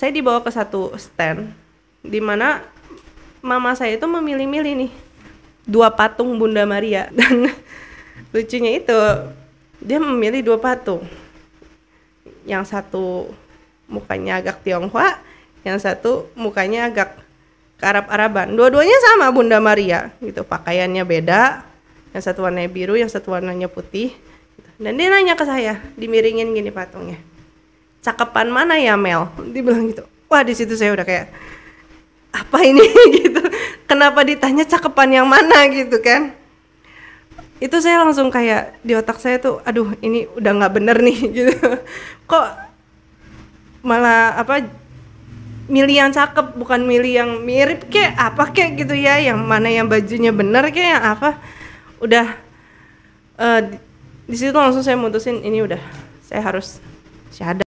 saya dibawa ke satu stand di mana mama saya itu memilih-milih nih dua patung Bunda Maria dan lucunya itu dia memilih dua patung yang satu mukanya agak Tionghoa yang satu mukanya agak ke Arab-Araban dua-duanya sama Bunda Maria gitu pakaiannya beda yang satu warnanya biru yang satu warnanya putih gitu. dan dia nanya ke saya dimiringin gini patungnya cakepan mana ya Mel dia bilang gitu wah di situ saya udah kayak apa ini gitu kenapa ditanya cakepan yang mana gitu kan itu saya langsung kayak di otak saya tuh aduh ini udah nggak bener nih gitu kok malah apa milih yang cakep bukan milih yang mirip kayak apa kayak gitu ya yang mana yang bajunya bener kayak yang apa udah uh, di situ langsung saya mutusin ini udah saya harus syahadat.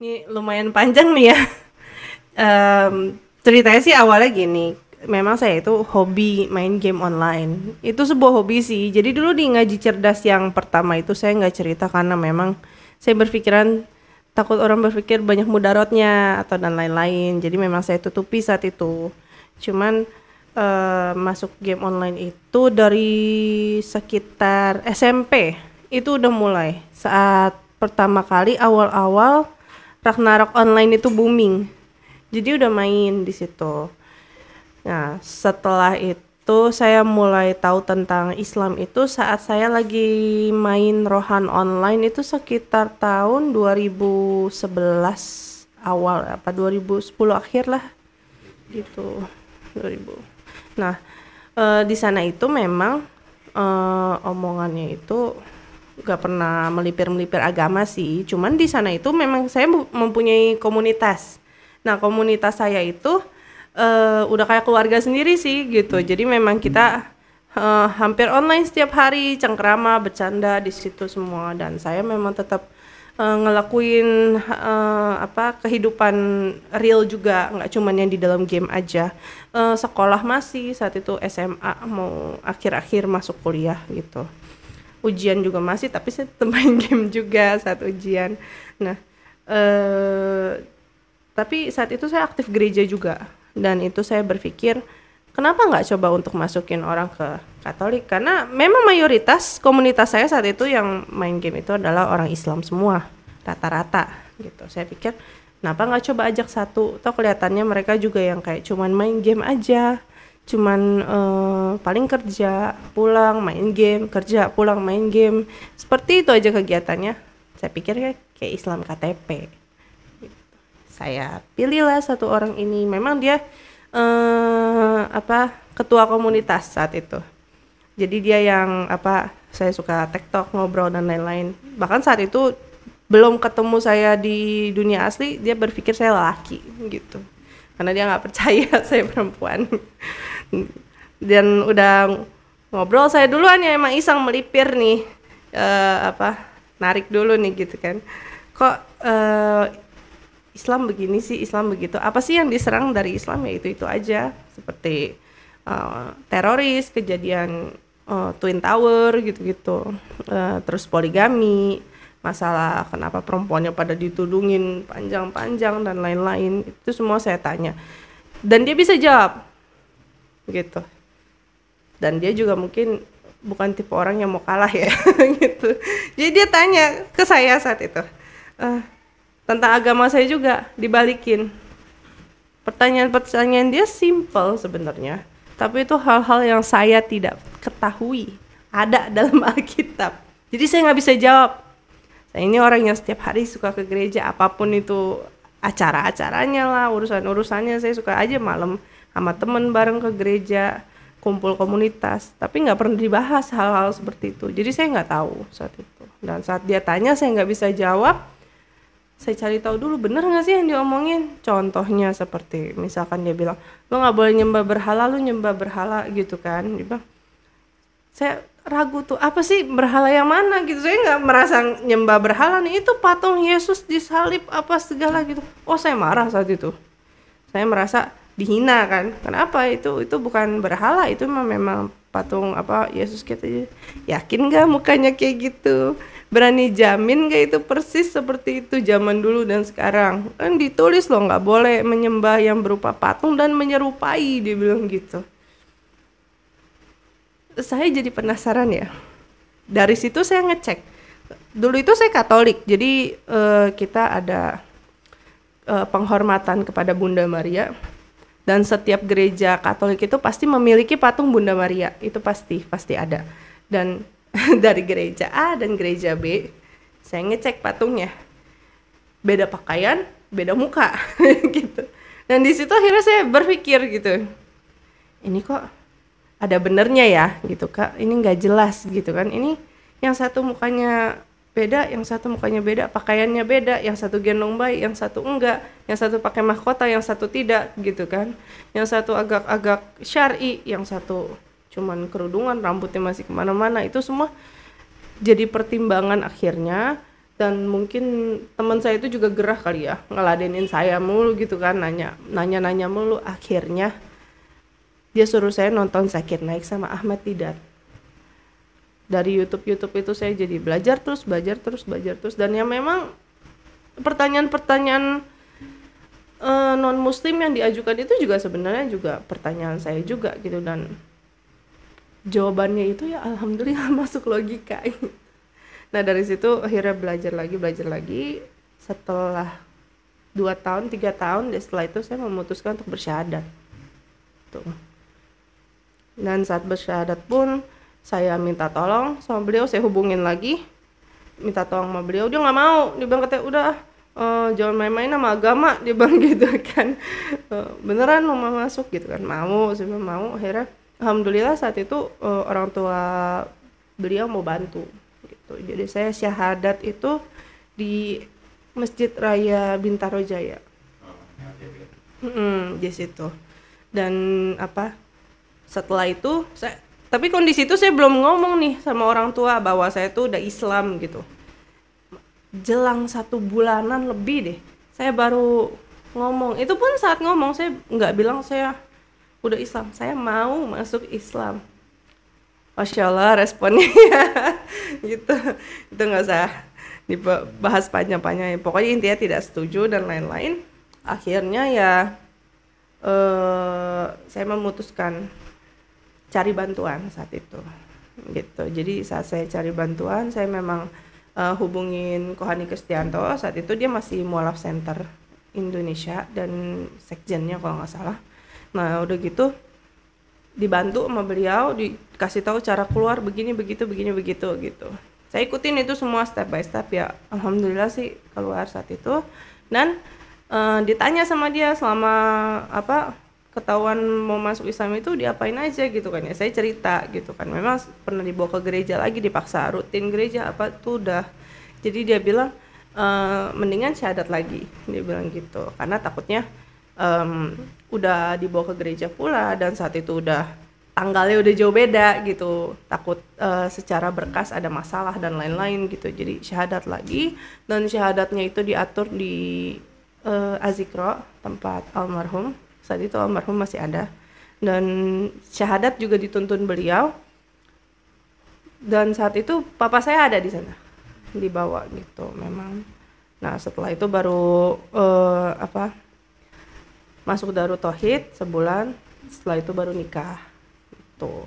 Ini lumayan panjang nih ya. um, ceritanya sih awalnya gini, memang saya itu hobi main game online. Itu sebuah hobi sih. Jadi dulu di ngaji cerdas yang pertama itu saya nggak cerita karena memang saya berpikiran takut orang berpikir banyak mudaratnya atau dan lain-lain. Jadi memang saya tutupi saat itu. Cuman uh, masuk game online itu dari sekitar SMP itu udah mulai saat pertama kali awal-awal Ragnarok online itu booming jadi udah main di situ nah setelah itu saya mulai tahu tentang Islam itu saat saya lagi main Rohan online itu sekitar tahun 2011 awal apa 2010 akhir lah gitu 2000 nah e, di sana itu memang e, omongannya itu gak pernah melipir-melipir agama sih. Cuman di sana itu memang saya mempunyai komunitas. Nah, komunitas saya itu uh, udah kayak keluarga sendiri sih gitu. Jadi memang kita uh, hampir online setiap hari, cengkrama, bercanda di situ semua dan saya memang tetap uh, ngelakuin uh, apa kehidupan real juga, nggak cuman yang di dalam game aja. Uh, sekolah masih saat itu SMA mau akhir-akhir masuk kuliah gitu ujian juga masih tapi saya main game juga saat ujian nah eh, tapi saat itu saya aktif gereja juga dan itu saya berpikir kenapa nggak coba untuk masukin orang ke Katolik karena memang mayoritas komunitas saya saat itu yang main game itu adalah orang Islam semua rata-rata gitu saya pikir kenapa nggak coba ajak satu toh kelihatannya mereka juga yang kayak cuman main game aja cuman uh, paling kerja pulang main game kerja pulang main game seperti itu aja kegiatannya saya pikir kayak, Islam KTP saya pilihlah satu orang ini memang dia uh, apa ketua komunitas saat itu jadi dia yang apa saya suka TikTok ngobrol dan lain-lain bahkan saat itu belum ketemu saya di dunia asli dia berpikir saya laki gitu karena dia nggak percaya saya perempuan dan udah ngobrol saya duluan ya emang iseng melipir nih uh, apa narik dulu nih gitu kan kok uh, Islam begini sih Islam begitu apa sih yang diserang dari Islam ya itu itu aja seperti uh, teroris kejadian uh, twin tower gitu-gitu uh, terus poligami masalah kenapa perempuannya pada ditudungin panjang-panjang dan lain-lain itu semua saya tanya dan dia bisa jawab gitu dan dia juga mungkin bukan tipe orang yang mau kalah ya gitu jadi dia tanya ke saya saat itu uh, tentang agama saya juga dibalikin pertanyaan-pertanyaan dia simple sebenarnya tapi itu hal-hal yang saya tidak ketahui ada dalam Alkitab jadi saya nggak bisa jawab saya nah, ini orang yang setiap hari suka ke gereja apapun itu acara-acaranya lah urusan-urusannya saya suka aja malam sama temen bareng ke gereja kumpul komunitas tapi nggak pernah dibahas hal-hal seperti itu jadi saya nggak tahu saat itu dan saat dia tanya saya nggak bisa jawab saya cari tahu dulu bener nggak sih yang diomongin contohnya seperti misalkan dia bilang lo nggak boleh nyembah berhala lo nyembah berhala gitu kan dia bilang saya ragu tuh apa sih berhala yang mana gitu saya nggak merasa nyembah berhala nih itu patung Yesus disalib apa segala gitu oh saya marah saat itu saya merasa dihina kan kenapa itu itu bukan berhala itu memang patung apa Yesus kita ya. yakin nggak mukanya kayak gitu berani jamin gak itu persis seperti itu zaman dulu dan sekarang kan ditulis loh nggak boleh menyembah yang berupa patung dan menyerupai dia bilang gitu saya jadi penasaran ya dari situ saya ngecek dulu itu saya Katolik jadi uh, kita ada uh, penghormatan kepada Bunda Maria dan setiap gereja Katolik itu pasti memiliki patung Bunda Maria itu pasti pasti ada dan dari gereja A dan gereja B saya ngecek patungnya beda pakaian beda muka gitu dan di situ akhirnya saya berpikir gitu ini kok ada benernya ya gitu kak ini nggak jelas gitu kan ini yang satu mukanya beda yang satu mukanya beda pakaiannya beda yang satu gendong bayi yang satu enggak yang satu pakai mahkota yang satu tidak gitu kan yang satu agak-agak syari yang satu cuman kerudungan rambutnya masih kemana-mana itu semua jadi pertimbangan akhirnya dan mungkin teman saya itu juga gerah kali ya ngeladenin saya mulu gitu kan nanya nanya nanya mulu akhirnya dia suruh saya nonton sakit naik sama Ahmad tidak dari YouTube YouTube itu saya jadi belajar terus belajar terus belajar terus dan yang memang pertanyaan-pertanyaan uh, eh, non muslim yang diajukan itu juga sebenarnya juga pertanyaan saya juga gitu dan jawabannya itu ya alhamdulillah masuk logika nah dari situ akhirnya belajar lagi belajar lagi setelah dua tahun tiga tahun setelah itu saya memutuskan untuk bersyahadat tuh dan saat bersyahadat pun saya minta tolong sama beliau saya hubungin lagi minta tolong sama beliau dia nggak mau dia bilang katanya udah uh, jangan main-main sama agama dia bilang gitu kan uh, beneran mau masuk gitu kan mau saya mau akhirnya alhamdulillah saat itu uh, orang tua beliau mau bantu gitu jadi saya syahadat itu di masjid raya Bintaro Jaya -hmm, di situ dan apa setelah itu saya tapi kondisi itu saya belum ngomong nih sama orang tua bahwa saya tuh udah Islam gitu jelang satu bulanan lebih deh saya baru ngomong itu pun saat ngomong saya nggak bilang saya udah Islam saya mau masuk Islam Masya Allah responnya gitu itu nggak usah dibahas panjang panjang pokoknya intinya tidak setuju dan lain-lain akhirnya ya eh, saya memutuskan cari bantuan saat itu gitu jadi saat saya cari bantuan saya memang uh, hubungin Kohani Kristianto saat itu dia masih mualaf center Indonesia dan sekjennya kalau nggak salah nah udah gitu dibantu sama beliau dikasih tahu cara keluar begini begitu begini begitu gitu saya ikutin itu semua step by step ya alhamdulillah sih keluar saat itu dan uh, ditanya sama dia selama apa ketahuan mau masuk Islam itu diapain aja gitu kan ya saya cerita gitu kan memang pernah dibawa ke gereja lagi dipaksa rutin gereja apa tuh udah jadi dia bilang e, mendingan syahadat lagi dia bilang gitu karena takutnya um, udah dibawa ke gereja pula dan saat itu udah tanggalnya udah jauh beda gitu takut uh, secara berkas ada masalah dan lain-lain gitu jadi syahadat lagi dan syahadatnya itu diatur di uh, Azikro tempat almarhum saat itu almarhum masih ada dan syahadat juga dituntun beliau dan saat itu papa saya ada di sana dibawa gitu memang nah setelah itu baru uh, apa masuk Darut tohid sebulan setelah itu baru nikah tuh gitu.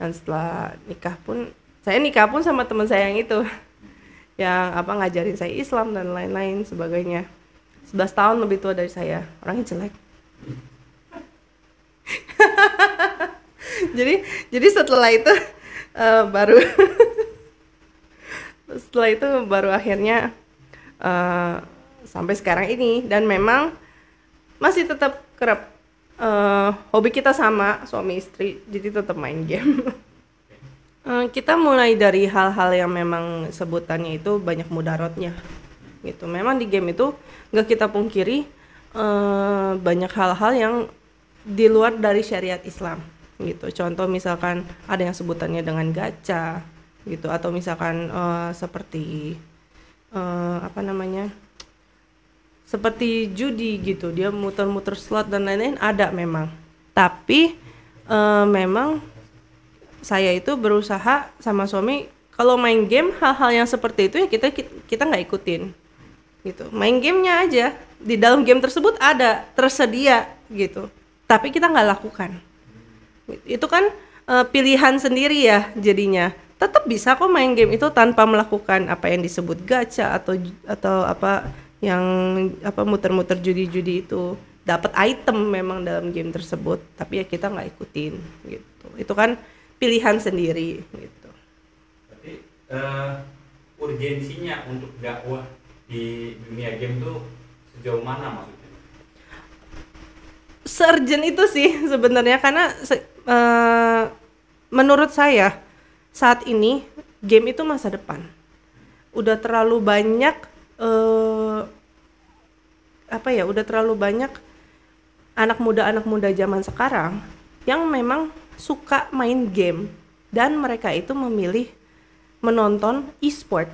dan setelah nikah pun saya nikah pun sama teman saya yang itu yang apa ngajarin saya Islam dan lain-lain sebagainya 11 tahun lebih tua dari saya orangnya jelek jadi jadi setelah itu uh, baru setelah itu baru akhirnya uh, sampai sekarang ini dan memang masih tetap kerap uh, hobi kita sama suami istri jadi tetap main game kita mulai dari hal-hal yang memang sebutannya itu banyak mudaratnya gitu memang di game itu nggak kita pungkiri uh, banyak hal-hal yang di luar dari syariat Islam gitu contoh misalkan ada yang sebutannya dengan gacha gitu atau misalkan uh, seperti uh, apa namanya seperti judi gitu dia muter-muter slot dan lain-lain ada memang tapi uh, memang saya itu berusaha sama suami kalau main game hal-hal yang seperti itu ya kita kita nggak ikutin gitu main gamenya aja di dalam game tersebut ada tersedia gitu tapi kita nggak lakukan itu kan uh, pilihan sendiri ya jadinya tetap bisa kok main game itu tanpa melakukan apa yang disebut gacha atau atau apa yang apa muter-muter judi-judi itu dapat item memang dalam game tersebut tapi ya kita nggak ikutin gitu itu kan pilihan sendiri gitu. Tapi uh, urgensinya untuk dakwah di dunia game tuh sejauh mana maksudnya? Surgeon itu sih sebenarnya karena Eh, menurut saya saat ini game itu masa depan. Udah terlalu banyak uh, apa ya? Udah terlalu banyak anak muda-anak muda zaman sekarang yang memang suka main game dan mereka itu memilih menonton e-sport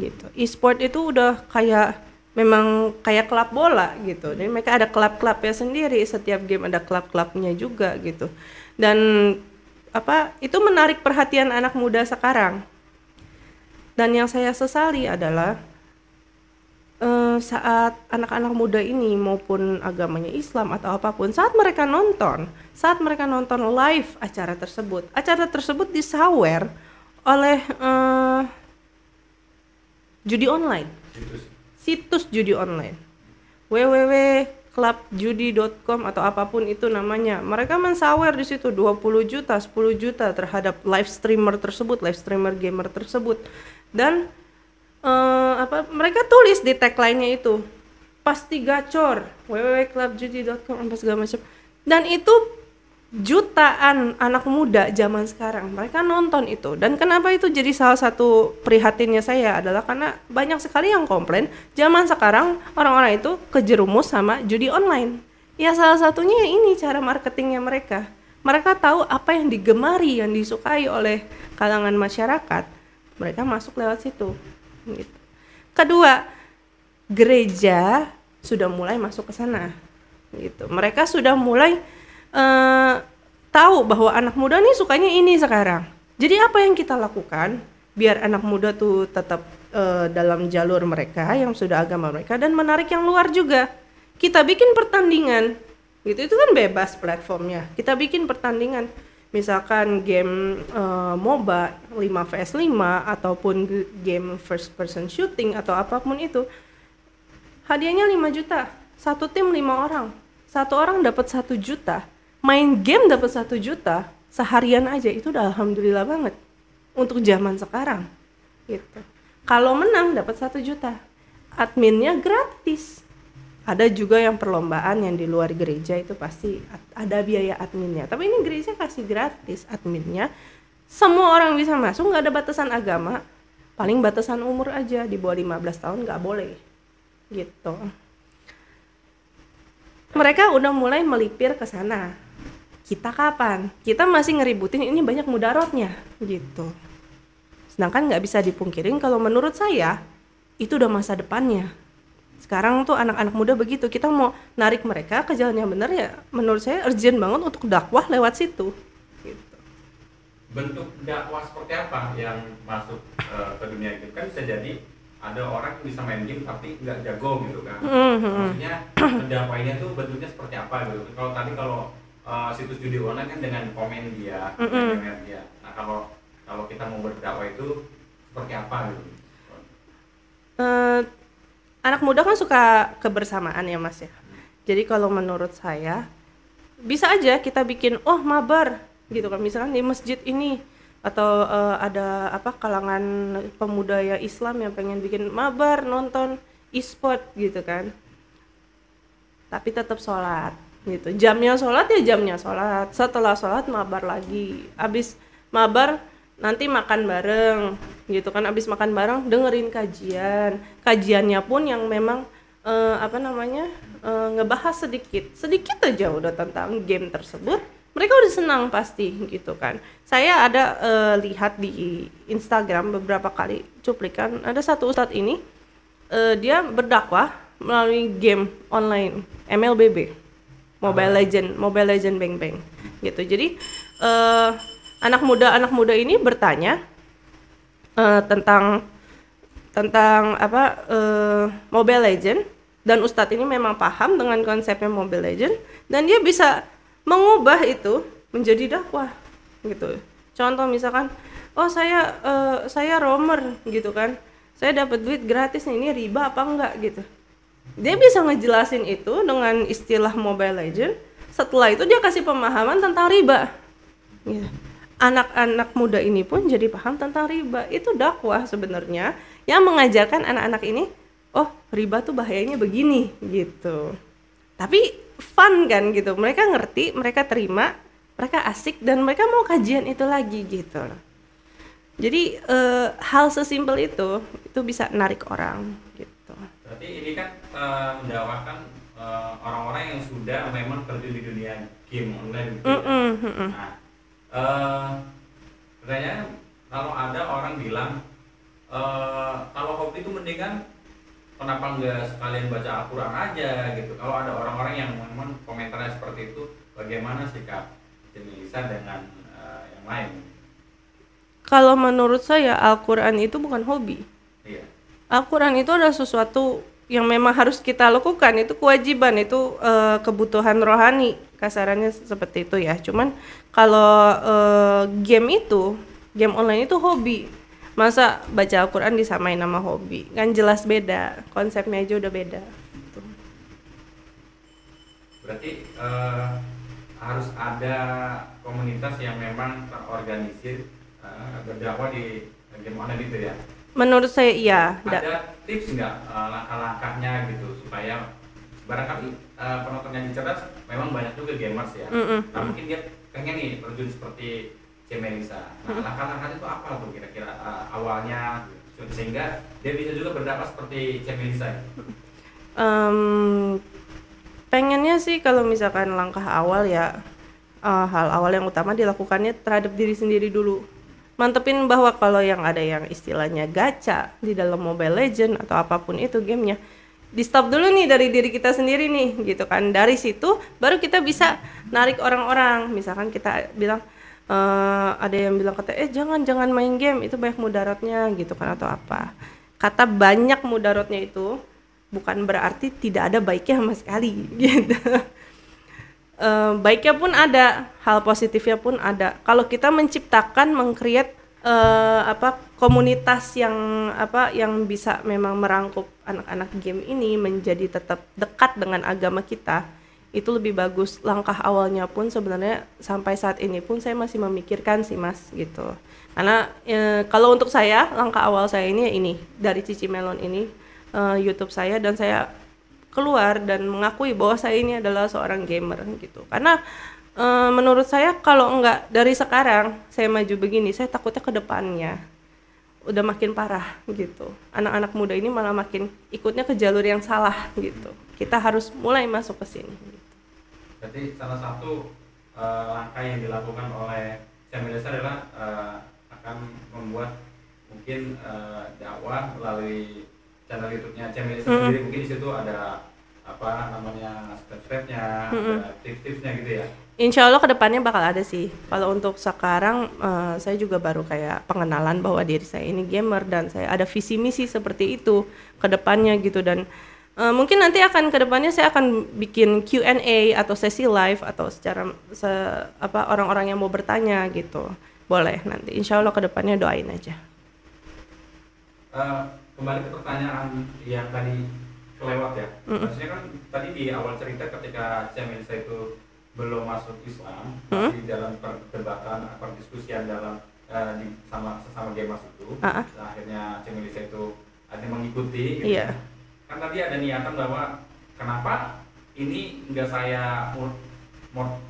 gitu. E-sport itu udah kayak memang kayak klub bola gitu jadi mereka ada klub-klubnya sendiri setiap game ada klub-klubnya juga gitu dan apa itu menarik perhatian anak muda sekarang dan yang saya sesali adalah uh, saat anak-anak muda ini maupun agamanya Islam atau apapun saat mereka nonton saat mereka nonton live acara tersebut acara tersebut disawer oleh uh, judi online situs judi online www.clubjudi.com atau apapun itu namanya mereka mensawer di situ 20 juta 10 juta terhadap live streamer tersebut live streamer gamer tersebut dan eh, apa mereka tulis di tagline-nya itu pasti gacor www.clubjudi.com apa segala macam dan itu jutaan anak muda zaman sekarang mereka nonton itu dan kenapa itu jadi salah satu prihatinnya saya adalah karena banyak sekali yang komplain zaman sekarang orang-orang itu kejerumus sama judi online ya salah satunya ya ini cara marketingnya mereka mereka tahu apa yang digemari yang disukai oleh kalangan masyarakat mereka masuk lewat situ gitu. kedua gereja sudah mulai masuk ke sana gitu mereka sudah mulai Eh, tahu bahwa anak muda nih sukanya ini sekarang. Jadi apa yang kita lakukan biar anak muda tuh tetap uh, dalam jalur mereka yang sudah agama mereka dan menarik yang luar juga. Kita bikin pertandingan. Gitu itu kan bebas platformnya. Kita bikin pertandingan misalkan game uh, MOBA 5vs 5 ataupun game first person shooting atau apapun itu hadiahnya 5 juta satu tim lima orang satu orang dapat satu juta main game dapat satu juta seharian aja itu udah alhamdulillah banget untuk zaman sekarang gitu kalau menang dapat satu juta adminnya gratis ada juga yang perlombaan yang di luar gereja itu pasti ada biaya adminnya tapi ini gereja kasih gratis adminnya semua orang bisa masuk nggak ada batasan agama paling batasan umur aja di bawah 15 tahun nggak boleh gitu mereka udah mulai melipir ke sana kita kapan? Kita masih ngeributin ini banyak mudaratnya gitu. Sedangkan nggak bisa dipungkirin kalau menurut saya itu udah masa depannya. Sekarang tuh anak-anak muda begitu, kita mau narik mereka ke jalan yang benar ya menurut saya urgent banget untuk dakwah lewat situ. Gitu. Bentuk dakwah seperti apa yang masuk uh, ke dunia itu kan bisa jadi ada orang yang bisa main game tapi nggak jago gitu kan. Mm -hmm. Maksudnya dakwahnya tuh bentuknya seperti apa gitu. Kalau tadi kalau uh, situs judi online kan dengan komen dia, mm -hmm. dengan dia. Nah kalau kalau kita mau berdakwah itu seperti apa gitu? Uh, anak muda kan suka kebersamaan ya mas ya. Jadi kalau menurut saya bisa aja kita bikin oh mabar gitu kan misalkan di masjid ini atau uh, ada apa kalangan pemuda ya Islam yang pengen bikin mabar nonton e-sport gitu kan tapi tetap sholat gitu jamnya sholat ya jamnya sholat setelah sholat mabar lagi abis mabar nanti makan bareng gitu kan abis makan bareng dengerin kajian kajiannya pun yang memang uh, apa namanya uh, ngebahas sedikit sedikit aja udah tentang game tersebut mereka udah senang pasti gitu kan saya ada uh, lihat di Instagram beberapa kali cuplikan ada satu ustadz ini uh, dia berdakwah melalui game online MLBB Mobile Legend, Mobile Legend Bang Bang gitu. Jadi uh, anak muda anak muda ini bertanya uh, tentang tentang apa uh, Mobile Legend dan Ustadz ini memang paham dengan konsepnya Mobile Legend dan dia bisa mengubah itu menjadi dakwah gitu. Contoh misalkan, oh saya uh, saya romer gitu kan, saya dapat duit gratis nih, ini riba apa enggak gitu dia bisa ngejelasin itu dengan istilah Mobile Legend. Setelah itu dia kasih pemahaman tentang riba. anak ya. Anak-anak muda ini pun jadi paham tentang riba. Itu dakwah sebenarnya yang mengajarkan anak-anak ini, oh riba tuh bahayanya begini gitu. Tapi fun kan gitu. Mereka ngerti, mereka terima, mereka asik dan mereka mau kajian itu lagi gitu. Jadi e, hal sesimpel itu itu bisa narik orang gitu berarti ini kan e, mendawakan eh, orang-orang e, yang sudah memang terjun di dunia game online gitu mm -mm, ya. mm nah e, pertanyaannya kalau ada orang bilang e, kalau hobi itu mendingan kenapa nggak sekalian baca Al-Quran aja gitu kalau ada orang-orang yang memang komentarnya seperti itu bagaimana sikap Indonesia dengan uh, yang lain kalau menurut saya Al-Quran itu bukan hobi Al-Quran itu adalah sesuatu yang memang harus kita lakukan itu kewajiban itu e, kebutuhan rohani kasarannya seperti itu ya cuman kalau e, game itu game online itu hobi masa baca Al-Quran disamain nama hobi kan jelas beda konsepnya aja udah beda gitu. berarti e, harus ada komunitas yang memang terorganisir e, berdakwah di game online itu ya Menurut saya iya. Ada tips nggak eh, langkah-langkahnya gitu supaya barangkali uh, eh, penonton yang cerdas memang banyak juga gamers ya. Mm -mm. Nah mungkin dia pengen nih terjun seperti Cemelisa. Nah langkah-langkah itu apa tuh kira-kira uh, awalnya gitu. sehingga dia bisa juga berdapat seperti Cemelisa. Um, pengennya sih kalau misalkan langkah awal ya uh, hal awal yang utama dilakukannya terhadap diri sendiri dulu mantepin bahwa kalau yang ada yang istilahnya gacha di dalam Mobile Legend atau apapun itu gamenya di stop dulu nih dari diri kita sendiri nih gitu kan dari situ baru kita bisa narik orang-orang misalkan kita bilang uh, ada yang bilang kata eh jangan jangan main game itu banyak mudaratnya gitu kan atau apa kata banyak mudaratnya itu bukan berarti tidak ada baiknya sama sekali gitu uh, baiknya pun ada, hal positifnya pun ada. Kalau kita menciptakan, mengkreat uh, eh, apa komunitas yang apa yang bisa memang merangkup anak-anak game ini menjadi tetap dekat dengan agama kita itu lebih bagus langkah awalnya pun sebenarnya sampai saat ini pun saya masih memikirkan sih mas gitu karena e, kalau untuk saya langkah awal saya ini ya ini dari Cici Melon ini YouTube saya dan saya keluar dan mengakui bahwa saya ini adalah seorang gamer gitu karena e, menurut saya kalau enggak dari sekarang saya maju begini saya takutnya ke depannya udah makin parah gitu anak-anak muda ini malah makin ikutnya ke jalur yang salah gitu kita harus mulai masuk ke sini gitu. jadi salah satu e, langkah yang dilakukan oleh Syamilesa adalah e, akan membuat mungkin e, dakwah melalui channel YouTube-nya Cemilisa mm -hmm. sendiri mungkin di situ ada apa namanya step nya mm -hmm. tips-tipsnya gitu ya. Insya Allah kedepannya bakal ada sih. Kalau untuk sekarang, uh, saya juga baru kayak pengenalan bahwa diri saya ini gamer dan saya ada visi misi seperti itu kedepannya gitu dan uh, mungkin nanti akan kedepannya saya akan bikin Q&A atau sesi live atau secara se, apa orang-orang yang mau bertanya gitu boleh nanti. Insya Allah kedepannya doain aja. Uh, kembali ke pertanyaan yang tadi kelewat ya maksudnya kan tadi di awal cerita ketika Cemelsa itu belum masuk Islam mm. masih dalam perdebatan perdiskusian dalam uh, di, sama sesama Gemas itu uh -huh. Nah, akhirnya Cemelsa itu akhirnya mengikuti gitu. yeah. Kan. kan tadi ada niatan bahwa kenapa ini enggak saya mur,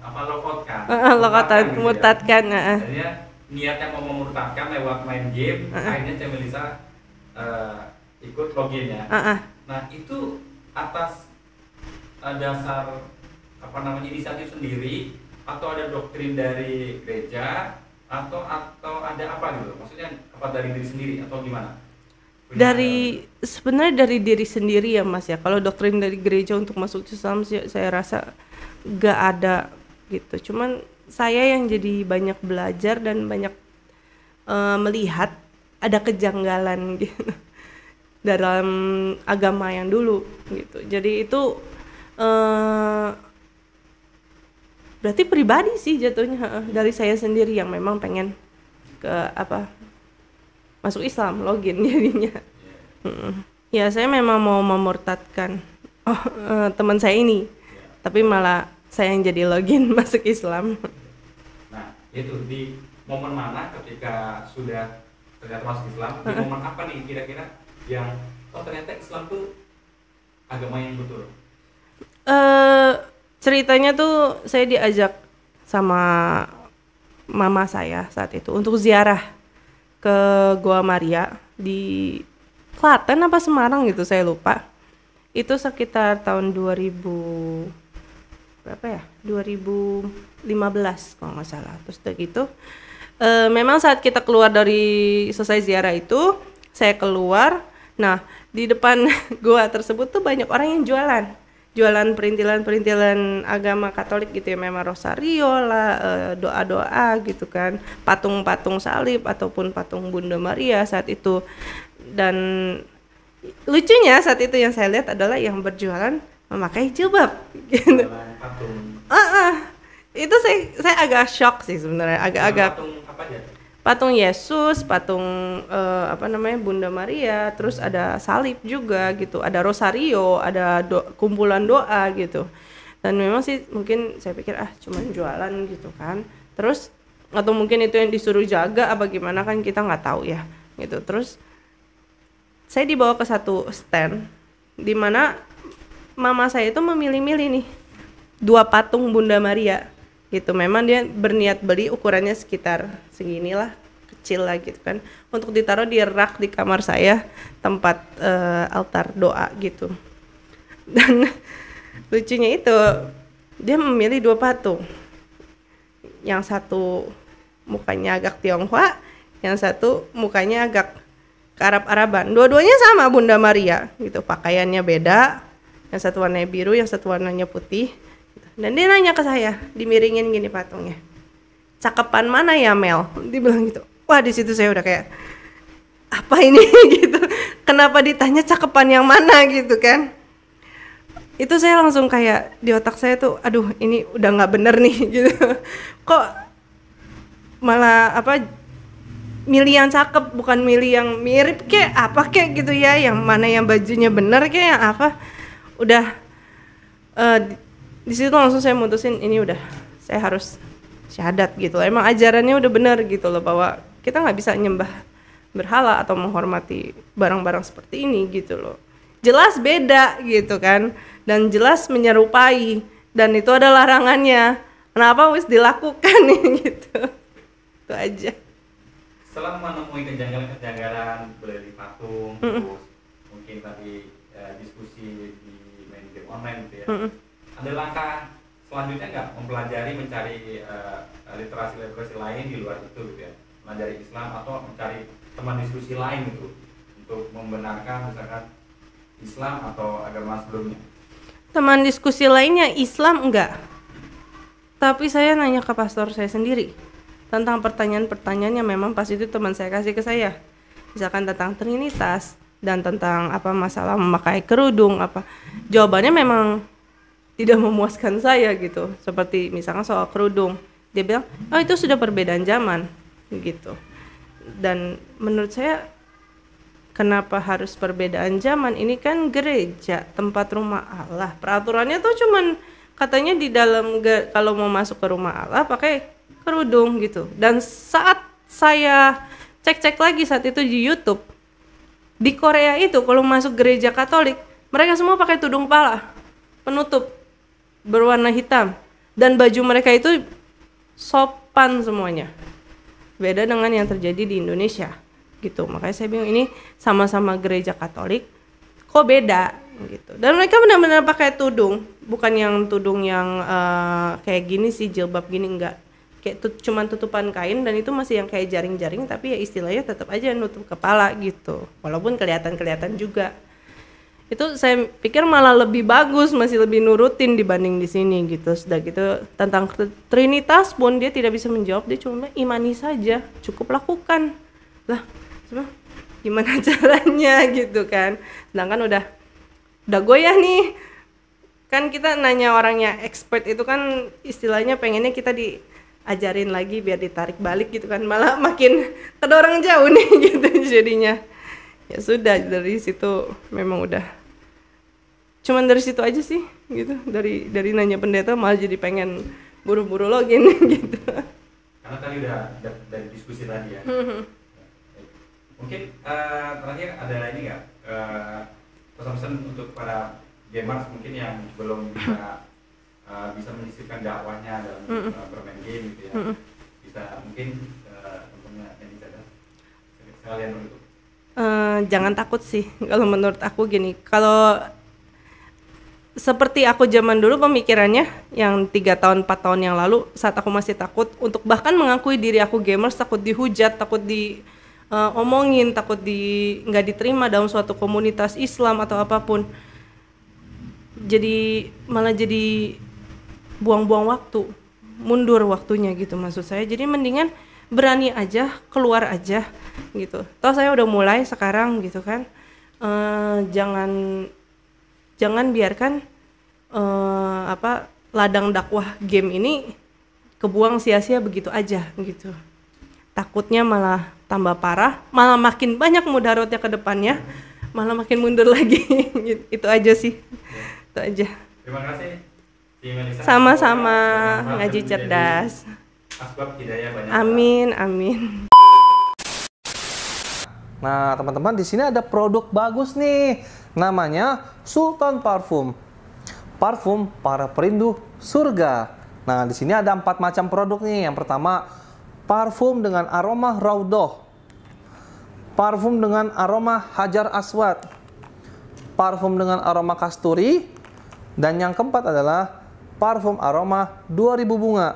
apa lokotkan uh, uh-uh, lokotkan mutatkan, gitu ya. uh. niat yang mau memurtadkan lewat main game uh. akhirnya Cemelisa uh, ikut login ya. Uh -uh. Nah itu atas uh, dasar apa namanya inisiatif sendiri atau ada doktrin dari gereja atau atau ada apa gitu? Maksudnya apa dari diri sendiri atau gimana? Punya dari sebenarnya dari diri sendiri ya mas ya kalau doktrin dari gereja untuk masuk Islam saya rasa gak ada gitu cuman saya yang jadi banyak belajar dan banyak uh, melihat ada kejanggalan gitu dalam agama yang dulu gitu jadi itu uh, berarti pribadi sih jatuhnya dari saya sendiri yang memang pengen ke apa masuk Islam login jadinya ya saya memang mau memurtadkan oh, uh, teman saya ini tapi malah saya yang jadi login masuk Islam nah itu di momen mana ketika sudah ternyata masuk Islam di momen apa nih kira-kira yang oh ternyata Islam tuh agama yang betul uh, ceritanya tuh saya diajak sama mama saya saat itu untuk ziarah ke Goa Maria di Klaten apa Semarang gitu saya lupa itu sekitar tahun 2000 berapa ya 2015 kalau nggak salah terus begitu. gitu e, memang saat kita keluar dari selesai ziarah itu saya keluar nah di depan gua tersebut tuh banyak orang yang jualan jualan perintilan-perintilan agama Katolik gitu ya memang rosario lah eh, doa-doa gitu kan patung-patung salib ataupun patung Bunda Maria saat itu dan lucunya saat itu yang saya lihat adalah yang berjualan memakai jilbab gitu. Uh, uh. itu saya saya agak shock sih sebenarnya agak-agak Patung Yesus, patung uh, apa namanya Bunda Maria, terus ada salib juga gitu, ada rosario, ada do kumpulan doa gitu. Dan memang sih mungkin saya pikir ah cuma jualan gitu kan. Terus atau mungkin itu yang disuruh jaga apa gimana kan kita nggak tahu ya gitu. Terus saya dibawa ke satu stand di mana mama saya itu memilih-milih nih dua patung Bunda Maria gitu memang dia berniat beli ukurannya sekitar seginilah kecil lah gitu kan untuk ditaruh di rak di kamar saya tempat uh, altar doa gitu dan lucunya itu dia memilih dua patung yang satu mukanya agak Tionghoa yang satu mukanya agak ke Arab-Araban dua-duanya sama Bunda Maria gitu pakaiannya beda yang satu warnanya biru yang satu warnanya putih dan dia nanya ke saya dimiringin gini patungnya cakepan mana ya Mel dia bilang gitu wah di situ saya udah kayak apa ini gitu kenapa ditanya cakepan yang mana gitu kan itu saya langsung kayak di otak saya tuh aduh ini udah nggak bener nih gitu kok malah apa milih yang cakep bukan milih yang mirip kek apa kek gitu ya yang mana yang bajunya bener kek yang apa udah uh, di situ langsung saya mutusin ini udah saya harus syahadat gitu loh. emang ajarannya udah bener gitu loh bahwa kita nggak bisa nyembah berhala atau menghormati barang-barang seperti ini gitu loh jelas beda gitu kan dan jelas menyerupai dan itu ada larangannya kenapa wis dilakukan nih gitu itu aja setelah menemui kejanggalan-kejanggalan beli patung mm -mm. terus mungkin tadi eh, diskusi di main game online gitu ya mm -mm ada langkah selanjutnya nggak mempelajari mencari uh, eh, literasi literasi lain di luar itu gitu ya mempelajari Islam atau mencari teman diskusi lain gitu untuk membenarkan misalkan Islam atau agama sebelumnya teman diskusi lainnya Islam enggak tapi saya nanya ke pastor saya sendiri tentang pertanyaan-pertanyaan yang memang pas itu teman saya kasih ke saya misalkan tentang Trinitas dan tentang apa masalah memakai kerudung apa jawabannya memang tidak memuaskan saya gitu seperti misalnya soal kerudung dia bilang oh itu sudah perbedaan zaman gitu dan menurut saya kenapa harus perbedaan zaman ini kan gereja tempat rumah Allah peraturannya tuh cuman katanya di dalam kalau mau masuk ke rumah Allah pakai kerudung gitu dan saat saya cek-cek lagi saat itu di YouTube di Korea itu kalau masuk gereja Katolik mereka semua pakai tudung pala penutup berwarna hitam dan baju mereka itu sopan semuanya. Beda dengan yang terjadi di Indonesia gitu. Makanya saya bilang ini sama-sama gereja Katolik kok beda gitu. Dan mereka benar-benar pakai tudung, bukan yang tudung yang uh, kayak gini sih jilbab gini enggak. Kayak tut cuman tutupan kain dan itu masih yang kayak jaring-jaring tapi ya istilahnya tetap aja nutup kepala gitu. Walaupun kelihatan-kelihatan juga itu saya pikir malah lebih bagus masih lebih nurutin dibanding di sini gitu sudah gitu tentang Trinitas pun dia tidak bisa menjawab dia cuma imani saja cukup lakukan lah cuma gimana caranya gitu kan sedangkan udah udah goyah nih kan kita nanya orangnya expert itu kan istilahnya pengennya kita diajarin lagi biar ditarik balik gitu kan malah makin kedorong jauh nih gitu jadinya ya sudah dari situ memang udah cuman dari situ aja sih gitu dari dari nanya pendeta malah jadi pengen buru-buru login gitu karena tadi udah dari diskusi tadi ya mm-hmm. mungkin uh, terakhir ada ini nggak uh, pesan-pesan untuk para gamers mungkin yang belum bisa uh, bisa menyisipkan dakwahnya dalam uh, bermain game gitu ya bisa mungkin uh, tentunya yang bisa kalian untuk Eh, jangan takut sih kalau menurut aku gini kalau seperti aku zaman dulu pemikirannya yang tiga tahun empat tahun yang lalu saat aku masih takut untuk bahkan mengakui diri aku gamer takut dihujat takut di uh, omongin takut di nggak diterima dalam suatu komunitas Islam atau apapun jadi malah jadi buang-buang waktu mundur waktunya gitu maksud saya jadi mendingan berani aja keluar aja gitu toh saya udah mulai sekarang gitu kan uh, jangan jangan biarkan uh, apa ladang dakwah game ini kebuang sia-sia begitu aja gitu takutnya malah tambah parah malah makin banyak mudaratnya ke depannya malah makin mundur lagi itu aja sih itu aja terima kasih sama-sama ngaji cerdas. Amin, amin. Nah, teman-teman di sini ada produk bagus nih. Namanya Sultan Parfum. Parfum para perindu surga. Nah, di sini ada empat macam produk nih. Yang pertama, parfum dengan aroma raudoh. Parfum dengan aroma hajar aswad. Parfum dengan aroma kasturi. Dan yang keempat adalah parfum aroma 2000 bunga.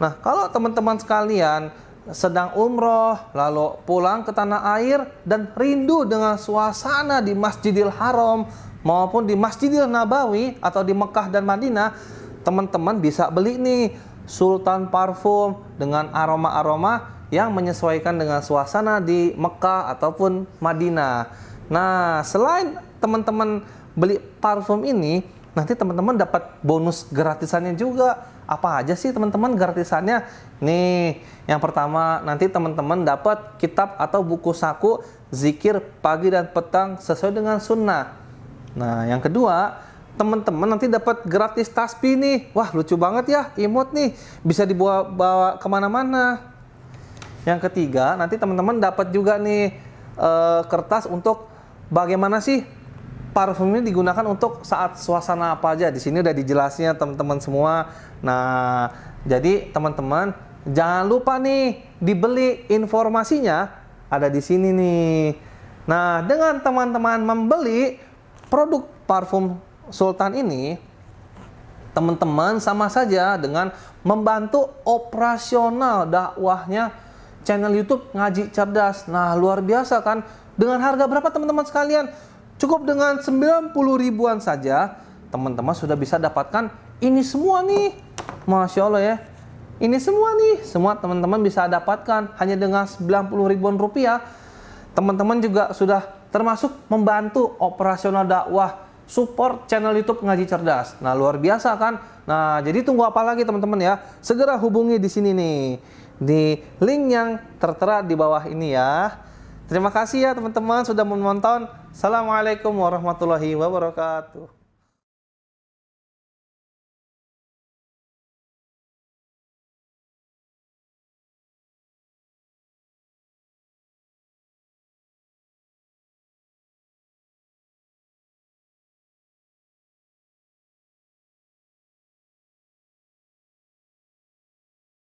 Nah, kalau teman-teman sekalian sedang umroh, lalu pulang ke tanah air dan rindu dengan suasana di Masjidil Haram maupun di Masjidil Nabawi atau di Mekah dan Madinah, teman-teman bisa beli nih Sultan parfum dengan aroma-aroma yang menyesuaikan dengan suasana di Mekah ataupun Madinah. Nah, selain teman-teman beli parfum ini, nanti teman-teman dapat bonus gratisannya juga. Apa aja sih teman-teman gratisannya? Nih, yang pertama nanti teman-teman dapat kitab atau buku saku zikir pagi dan petang sesuai dengan sunnah. Nah, yang kedua, teman-teman nanti dapat gratis tasbih nih. Wah, lucu banget ya, imut nih. Bisa dibawa bawa kemana-mana. Yang ketiga, nanti teman-teman dapat juga nih e, kertas untuk bagaimana sih parfum ini digunakan untuk saat suasana apa aja. Di sini udah dijelasnya teman-teman semua. Nah, jadi teman-teman jangan lupa nih dibeli informasinya ada di sini nih. Nah, dengan teman-teman membeli produk parfum Sultan ini, teman-teman sama saja dengan membantu operasional dakwahnya channel YouTube Ngaji Cerdas. Nah, luar biasa kan? Dengan harga berapa teman-teman sekalian? Cukup dengan 90 ribuan saja, teman-teman sudah bisa dapatkan ini semua nih. Masya Allah ya. Ini semua nih, semua teman-teman bisa dapatkan hanya dengan 90 ribuan rupiah. Teman-teman juga sudah termasuk membantu operasional dakwah support channel YouTube Ngaji Cerdas. Nah, luar biasa kan? Nah, jadi tunggu apa lagi teman-teman ya? Segera hubungi di sini nih. Di link yang tertera di bawah ini ya. Terima kasih ya teman-teman sudah menonton. Assalamualaikum warahmatullahi wabarakatuh.